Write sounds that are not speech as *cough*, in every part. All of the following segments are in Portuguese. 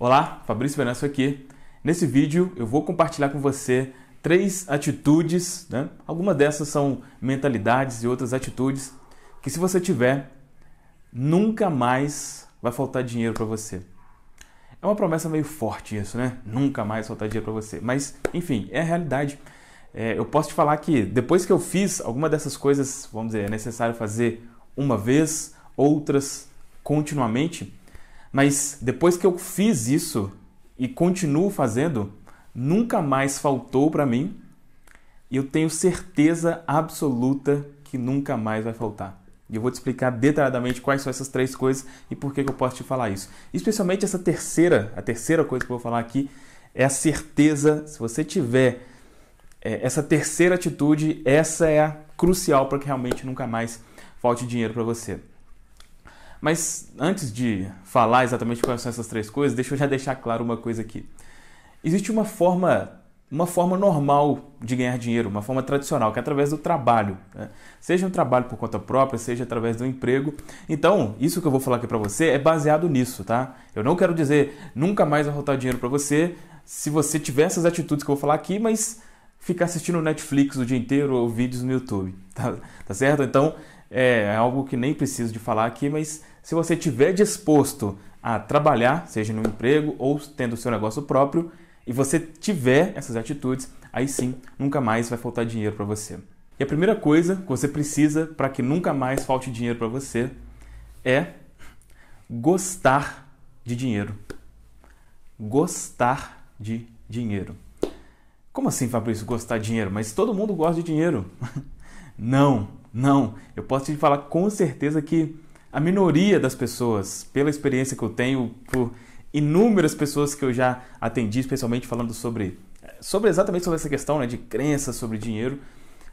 Olá, Fabrício Venâncio aqui. Nesse vídeo eu vou compartilhar com você três atitudes, né? algumas dessas são mentalidades e outras atitudes, que se você tiver, nunca mais vai faltar dinheiro para você. É uma promessa meio forte isso, né? Nunca mais faltar dinheiro para você. Mas, enfim, é a realidade. É, eu posso te falar que depois que eu fiz alguma dessas coisas, vamos dizer, é necessário fazer uma vez, outras continuamente, mas depois que eu fiz isso e continuo fazendo, nunca mais faltou para mim e eu tenho certeza absoluta que nunca mais vai faltar. E eu vou te explicar detalhadamente quais são essas três coisas e por que, que eu posso te falar isso. Especialmente essa terceira, a terceira coisa que eu vou falar aqui é a certeza. Se você tiver é, essa terceira atitude, essa é a crucial para que realmente nunca mais falte dinheiro para você. Mas antes de falar exatamente quais são essas três coisas, deixa eu já deixar claro uma coisa aqui. Existe uma forma, uma forma normal de ganhar dinheiro, uma forma tradicional, que é através do trabalho. Né? Seja um trabalho por conta própria, seja através do emprego. Então, isso que eu vou falar aqui para você é baseado nisso, tá? Eu não quero dizer nunca mais vai faltar dinheiro para você se você tiver essas atitudes que eu vou falar aqui, mas ficar assistindo Netflix o dia inteiro ou vídeos no YouTube, *laughs* tá, tá certo? Então, é, é algo que nem preciso de falar aqui, mas se você estiver disposto a trabalhar, seja no emprego ou tendo o seu negócio próprio, e você tiver essas atitudes, aí sim nunca mais vai faltar dinheiro para você. E a primeira coisa que você precisa para que nunca mais falte dinheiro para você é gostar de dinheiro. Gostar de dinheiro. Como assim, Fabrício, gostar de dinheiro? Mas todo mundo gosta de dinheiro. *laughs* Não, não, eu posso te falar com certeza que a minoria das pessoas, pela experiência que eu tenho, por inúmeras pessoas que eu já atendi, especialmente falando sobre, sobre exatamente sobre essa questão né, de crença sobre dinheiro,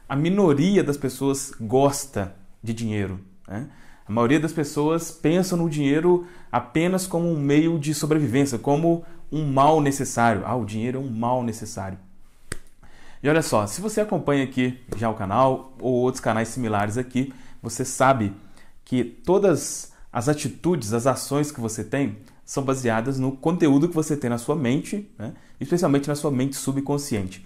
a minoria das pessoas gosta de dinheiro. Né? A maioria das pessoas pensa no dinheiro apenas como um meio de sobrevivência, como um mal necessário. Ah, o dinheiro é um mal necessário. E olha só, se você acompanha aqui já o canal ou outros canais similares aqui, você sabe que todas as atitudes, as ações que você tem são baseadas no conteúdo que você tem na sua mente, né? especialmente na sua mente subconsciente.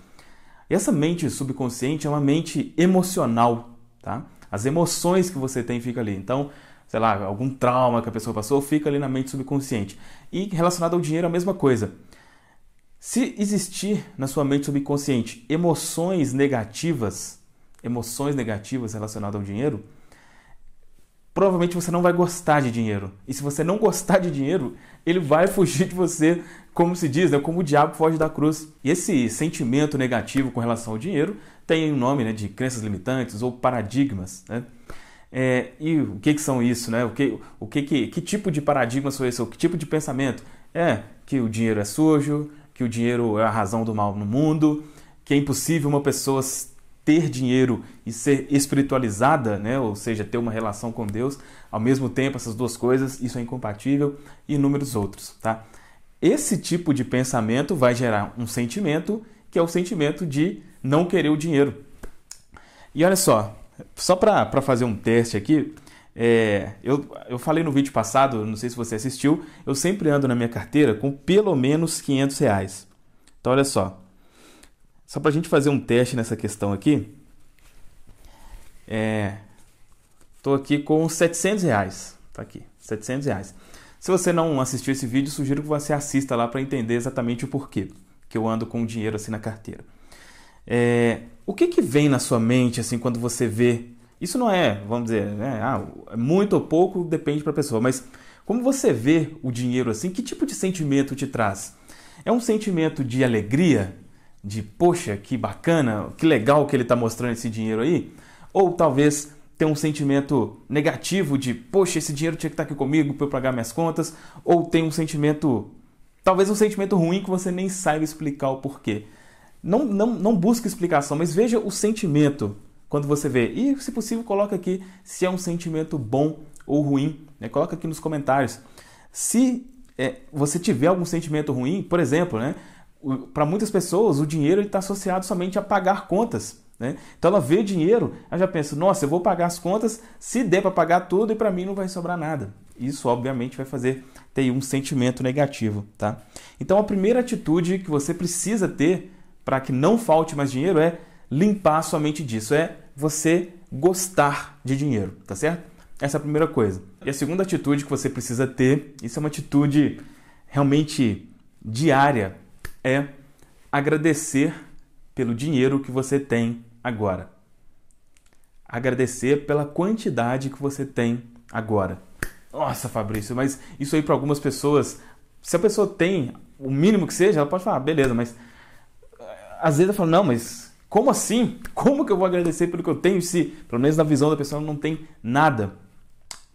E essa mente subconsciente é uma mente emocional, tá? As emoções que você tem fica ali. Então, sei lá, algum trauma que a pessoa passou, fica ali na mente subconsciente. E relacionado ao dinheiro, a mesma coisa. Se existir na sua mente subconsciente emoções negativas, emoções negativas relacionadas ao dinheiro, provavelmente você não vai gostar de dinheiro. E se você não gostar de dinheiro, ele vai *laughs* fugir de você, como se diz, né? como o diabo foge da cruz. E esse sentimento negativo com relação ao dinheiro tem um nome né, de crenças limitantes ou paradigmas. Né? É, e o que, que são isso? Né? O, que, o que, que, que tipo de paradigma são esse? Ou que tipo de pensamento? É que o dinheiro é sujo, que o dinheiro é a razão do mal no mundo, que é impossível uma pessoa ter dinheiro e ser espiritualizada, né? ou seja, ter uma relação com Deus, ao mesmo tempo essas duas coisas, isso é incompatível e inúmeros outros, tá? Esse tipo de pensamento vai gerar um sentimento que é o sentimento de não querer o dinheiro. E olha só, só para fazer um teste aqui, é, eu, eu falei no vídeo passado, não sei se você assistiu, eu sempre ando na minha carteira com pelo menos 500 reais. Então, olha só. Só para a gente fazer um teste nessa questão aqui. É, aqui com 700 reais. Tá aqui, 700 reais. Se você não assistiu esse vídeo, sugiro que você assista lá para entender exatamente o porquê que eu ando com dinheiro assim na carteira. É, o que, que vem na sua mente assim quando você vê isso não é, vamos dizer, né, ah, é muito ou pouco, depende para a pessoa, mas como você vê o dinheiro assim, que tipo de sentimento te traz? É um sentimento de alegria? De poxa, que bacana, que legal que ele está mostrando esse dinheiro aí? Ou talvez tem um sentimento negativo de poxa, esse dinheiro tinha que estar tá aqui comigo para eu pagar minhas contas? Ou tem um sentimento, talvez um sentimento ruim que você nem saiba explicar o porquê? Não, não, não busque explicação, mas veja o sentimento quando você vê. E, se possível, coloca aqui se é um sentimento bom ou ruim. Né? Coloca aqui nos comentários. Se é, você tiver algum sentimento ruim, por exemplo, né? para muitas pessoas o dinheiro está associado somente a pagar contas. Né? Então ela vê dinheiro, ela já pensa, nossa, eu vou pagar as contas, se der para pagar tudo e para mim não vai sobrar nada. Isso obviamente vai fazer ter um sentimento negativo. Tá? Então a primeira atitude que você precisa ter para que não falte mais dinheiro é limpar sua mente disso, é você gostar de dinheiro, tá certo? Essa é a primeira coisa. E a segunda atitude que você precisa ter, isso é uma atitude realmente diária, é agradecer pelo dinheiro que você tem agora. Agradecer pela quantidade que você tem agora. Nossa, Fabrício, mas isso aí para algumas pessoas, se a pessoa tem o mínimo que seja, ela pode falar, ah, beleza, mas eh, às vezes eu falo, não, mas como assim? Como que eu vou agradecer pelo que eu tenho se, pelo menos na visão da pessoa, não tem nada?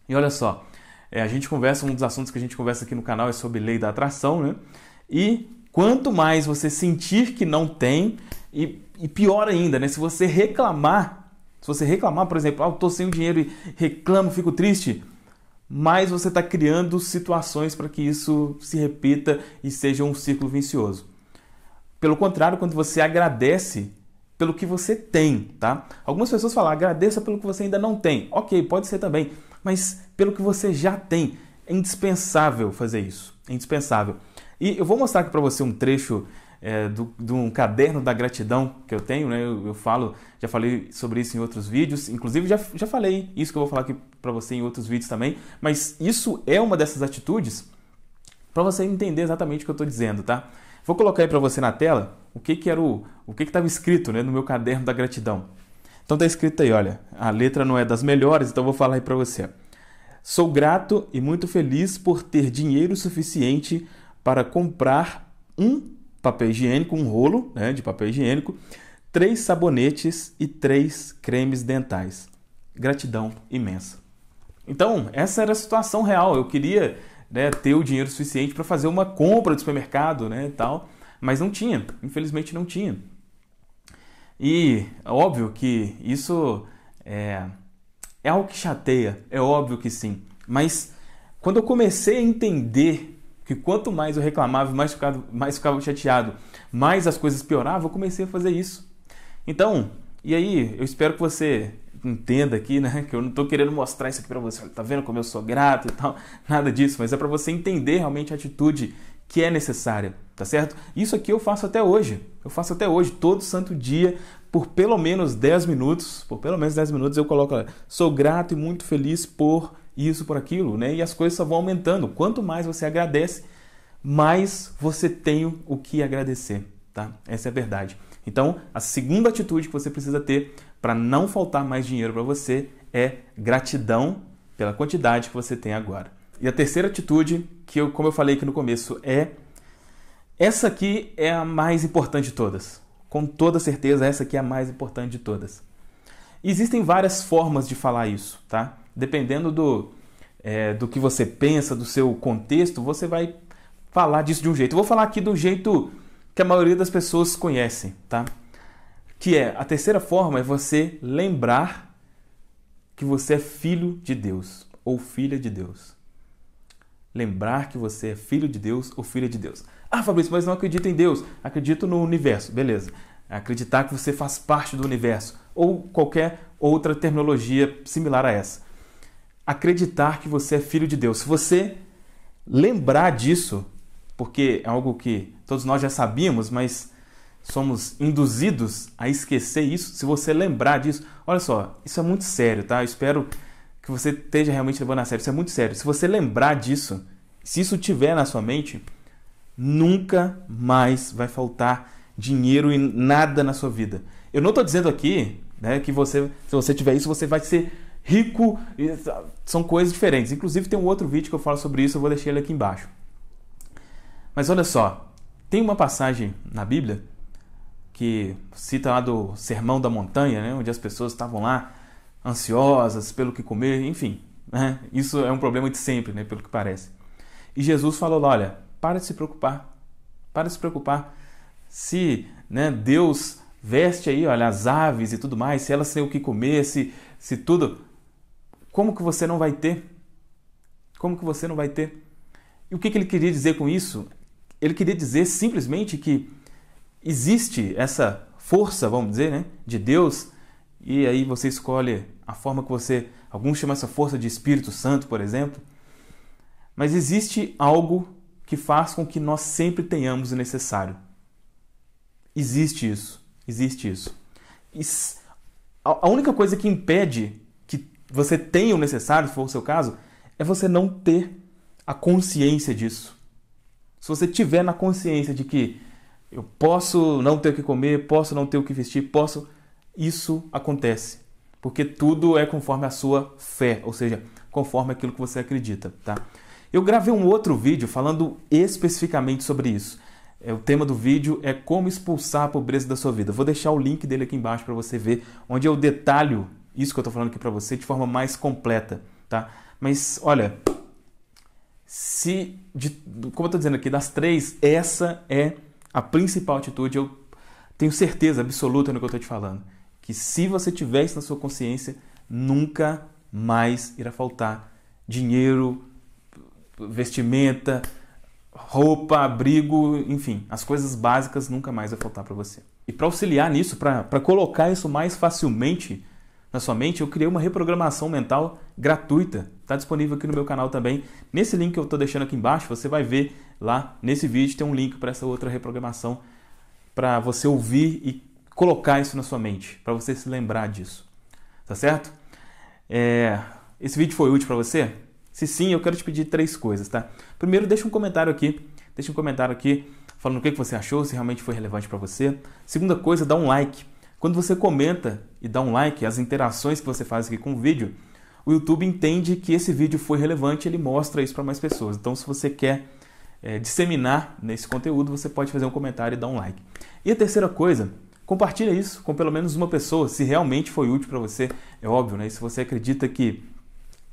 E olha só, é, a gente conversa, um dos assuntos que a gente conversa aqui no canal é sobre lei da atração, né? E quanto mais você sentir que não tem, e, e pior ainda, né? Se você reclamar, se você reclamar, por exemplo, ah, eu tô sem o dinheiro e reclamo, fico triste, mais você está criando situações para que isso se repita e seja um ciclo vicioso. Pelo contrário, quando você agradece, pelo que você tem, tá? Algumas pessoas falam, agradeça pelo que você ainda não tem. Ok, pode ser também, mas pelo que você já tem. É indispensável fazer isso. É indispensável. E eu vou mostrar aqui para você um trecho é, do, de um caderno da gratidão que eu tenho, né? Eu, eu, falo, já falei sobre isso em outros vídeos, inclusive já, já falei isso que eu vou falar aqui para você em outros vídeos também, mas isso é uma dessas atitudes para você entender exatamente o que eu estou dizendo, tá? Vou colocar aí para você na tela o que, que era o, o que estava escrito né, no meu caderno da gratidão. Então está escrito aí, olha, a letra não é das melhores, então vou falar aí para você. Sou grato e muito feliz por ter dinheiro suficiente para comprar um papel higiênico, um rolo né, de papel higiênico, três sabonetes e três cremes dentais. Gratidão imensa. Então, essa era a situação real. Eu queria né, ter o dinheiro suficiente para fazer uma compra do supermercado, né, tal, mas não tinha, infelizmente não tinha. E óbvio que isso é, é algo que chateia, é óbvio que sim, mas quando eu comecei a entender que quanto mais eu reclamava, mais ficava, mais ficava chateado, mais as coisas pioravam, eu comecei a fazer isso. Então, e aí, eu espero que você entenda aqui, né? Que eu não estou querendo mostrar isso aqui para você. Tá vendo como eu sou grato e tal? *laughs* Nada disso, mas é para você entender realmente a atitude que é necessária, tá certo? Isso aqui eu faço até hoje. Eu faço até hoje, todo santo dia, por pelo menos 10 minutos. Por pelo menos 10 minutos eu coloco, sou grato e muito feliz por isso, por aquilo, né? E as coisas só vão aumentando. Quanto mais você agradece, mais você tem o que agradecer, tá? Essa é a verdade. Então, a segunda atitude que você precisa ter para não faltar mais dinheiro para você é gratidão pela quantidade que você tem agora. E a terceira atitude, que eu, como eu falei aqui no começo, é essa aqui é a mais importante de todas. Com toda certeza, essa aqui é a mais importante de todas. Existem várias formas de falar isso, tá? Dependendo do, é, do que você pensa, do seu contexto, você vai falar disso de um jeito. Eu vou falar aqui do jeito que a maioria das pessoas conhecem, tá? que é a terceira forma é você lembrar que você é filho de Deus ou filha de Deus. Lembrar que você é filho de Deus ou filha de Deus. Ah, Fabrício, mas não acredito em Deus, acredito no universo. Beleza. Acreditar que você faz parte do universo ou qualquer outra terminologia similar a essa. Acreditar que você é filho de Deus. Se você lembrar disso, porque é algo que todos nós já sabíamos, mas somos induzidos a esquecer isso, se você lembrar disso, olha só, isso é muito sério, tá? Eu espero que você esteja realmente levando a sério, isso é muito sério. Se você lembrar disso, se isso tiver na sua mente, nunca mais vai faltar dinheiro e nada na sua vida. Eu não estou dizendo aqui né, que você, se você tiver isso, você vai ser rico. São coisas diferentes. Inclusive tem um outro vídeo que eu falo sobre isso, eu vou deixar ele aqui embaixo. Mas olha só, tem uma passagem na Bíblia que cita lá do Sermão da Montanha, né, onde as pessoas estavam lá ansiosas pelo que comer, enfim. Né? Isso é um problema de sempre, né, pelo que parece. E Jesus falou: lá, olha, para de se preocupar, para de se preocupar. Se né, Deus veste aí, olha, as aves e tudo mais, se elas têm o que comer, se, se tudo, como que você não vai ter? Como que você não vai ter? E o que, que ele queria dizer com isso? Ele queria dizer simplesmente que existe essa força, vamos dizer, né, de Deus, e aí você escolhe a forma que você. Alguns chamam essa força de Espírito Santo, por exemplo. Mas existe algo que faz com que nós sempre tenhamos o necessário. Existe isso. Existe isso. isso a única coisa que impede que você tenha o necessário, se for o seu caso, é você não ter a consciência disso. Se você tiver na consciência de que eu posso não ter o que comer, posso não ter o que vestir, posso. Isso acontece. Porque tudo é conforme a sua fé, ou seja, conforme aquilo que você acredita, tá? Eu gravei um outro vídeo falando especificamente sobre isso. É, o tema do vídeo é como expulsar a pobreza da sua vida. Vou deixar o link dele aqui embaixo para você ver, onde eu detalho isso que eu estou falando aqui para você de forma mais completa, tá? Mas olha, se de, como eu estou dizendo aqui, das três, essa é a principal atitude, eu tenho certeza absoluta no que eu estou te falando, que se você tiver isso na sua consciência, nunca mais irá faltar dinheiro, vestimenta, roupa, abrigo, enfim, as coisas básicas nunca mais vai faltar para você. E para auxiliar nisso, para colocar isso mais facilmente na sua mente, eu criei uma reprogramação mental gratuita. Está disponível aqui no meu canal também. Nesse link que eu estou deixando aqui embaixo, você vai ver lá nesse vídeo tem um link para essa outra reprogramação para você ouvir e colocar isso na sua mente, para você se lembrar disso. Tá certo? É... Esse vídeo foi útil para você? Se sim, eu quero te pedir três coisas, tá? Primeiro, deixa um comentário aqui. Deixa um comentário aqui falando o que você achou, se realmente foi relevante para você. Segunda coisa, dá um like. Quando você comenta e dá um like, as interações que você faz aqui com o vídeo, o YouTube entende que esse vídeo foi relevante, ele mostra isso para mais pessoas. Então, se você quer é, disseminar nesse conteúdo, você pode fazer um comentário e dar um like. E a terceira coisa, compartilha isso com pelo menos uma pessoa, se realmente foi útil para você, é óbvio, né? E se você acredita que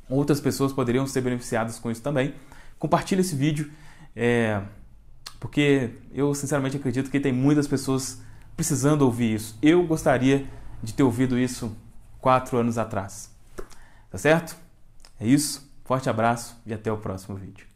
outras pessoas poderiam ser beneficiadas com isso também, compartilha esse vídeo, é, porque eu sinceramente acredito que tem muitas pessoas precisando ouvir isso. Eu gostaria de ter ouvido isso quatro anos atrás. Tá certo? É isso. Forte abraço e até o próximo vídeo.